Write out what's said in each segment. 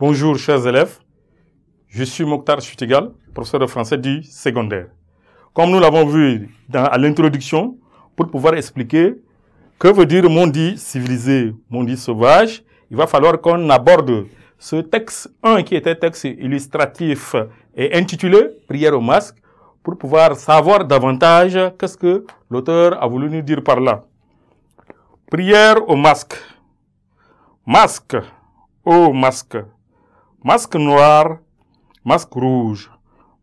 Bonjour chers élèves, je suis Mokhtar Chutigal, professeur de français du secondaire. Comme nous l'avons vu à l'introduction, pour pouvoir expliquer que veut dire monde civilisé, monde sauvage, il va falloir qu'on aborde ce texte 1 qui était texte illustratif et intitulé Prière au masque pour pouvoir savoir davantage qu'est-ce que l'auteur a voulu nous dire par là. Prière au masque. Masque, au masque, masque noir, masque rouge,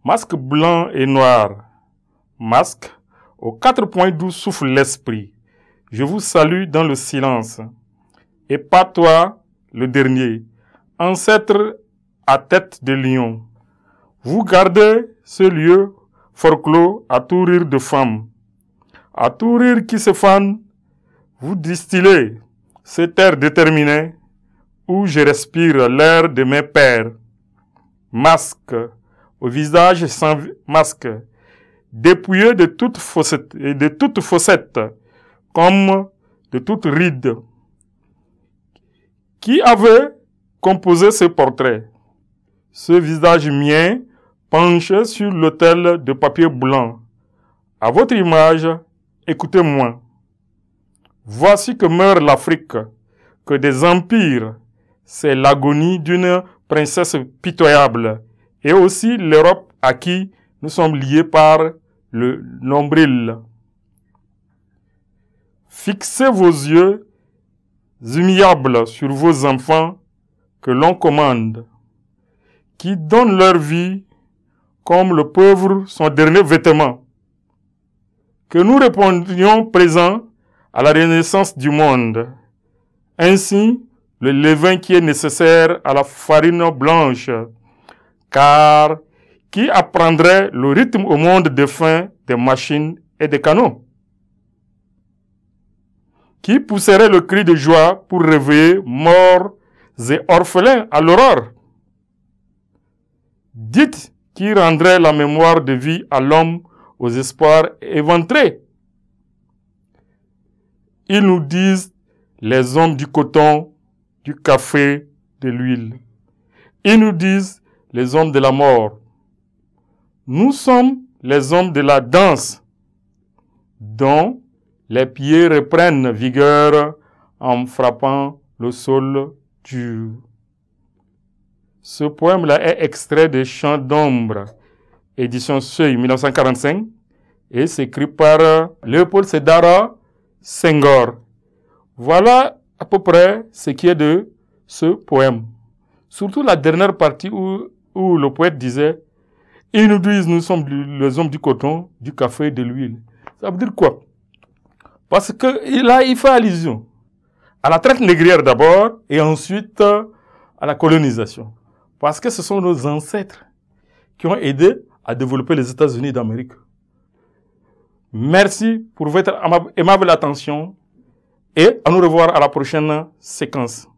masque blanc et noir, masque aux quatre points d'où souffle l'esprit. Je vous salue dans le silence. Et pas toi, le dernier, ancêtre à tête de lion. Vous gardez ce lieu fort à tout rire de femme. à tout rire qui se fane. Vous distillez cet air déterminé où je respire l'air de mes pères. Masque au visage sans masque, dépouillé de toute fossette, de toute fossette, comme de toute ride. Qui avait composé ce portrait? Ce visage mien penché sur l'autel de papier blanc. À votre image, écoutez-moi. Voici que meurt l'Afrique, que des empires, c'est l'agonie d'une princesse pitoyable et aussi l'Europe à qui nous sommes liés par le nombril. Fixez vos yeux humiliables sur vos enfants que l'on commande, qui donnent leur vie comme le pauvre son dernier vêtement. Que nous répondions présents à la renaissance du monde. Ainsi, le levain qui est nécessaire à la farine blanche, car qui apprendrait le rythme au monde de fins des machines et des canaux Qui pousserait le cri de joie pour réveiller morts et orphelins à l'aurore Dites qui rendrait la mémoire de vie à l'homme aux espoirs éventrés. Ils nous disent, les hommes du coton du café, de l'huile. Ils nous disent les hommes de la mort. Nous sommes les hommes de la danse, dont les pieds reprennent vigueur en frappant le sol du Ce poème-là est extrait de Chants d'ombre, édition Seuil 1945, et s'écrit par Léopold Sedara Senghor. Voilà à peu près ce qui est de ce poème. Surtout la dernière partie où, où le poète disait Ils nous disent, nous sommes les hommes du coton, du café et de l'huile. Ça veut dire quoi Parce que là, il fait allusion à la traite négrière d'abord et ensuite euh, à la colonisation. Parce que ce sont nos ancêtres qui ont aidé à développer les États-Unis d'Amérique. Merci pour votre aimable attention et à nous revoir à la prochaine séquence.